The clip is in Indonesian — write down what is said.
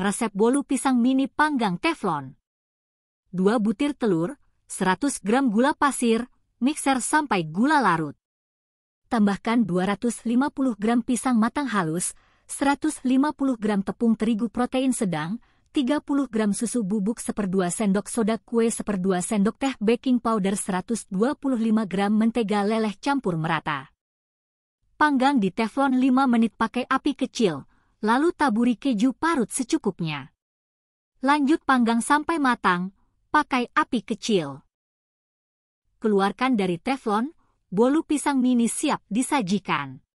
resep bolu pisang mini panggang teflon. 2 butir telur, 100 gram gula pasir, mixer sampai gula larut. Tambahkan 250 gram pisang matang halus, 150 gram tepung terigu protein sedang, 30 gram susu bubuk seperdua sendok soda kue seperdua sendok teh baking powder 125 gram mentega leleh campur merata. Panggang di teflon 5 menit pakai api kecil, lalu taburi keju parut secukupnya. Lanjut panggang sampai matang, pakai api kecil. Keluarkan dari teflon, bolu pisang mini siap disajikan.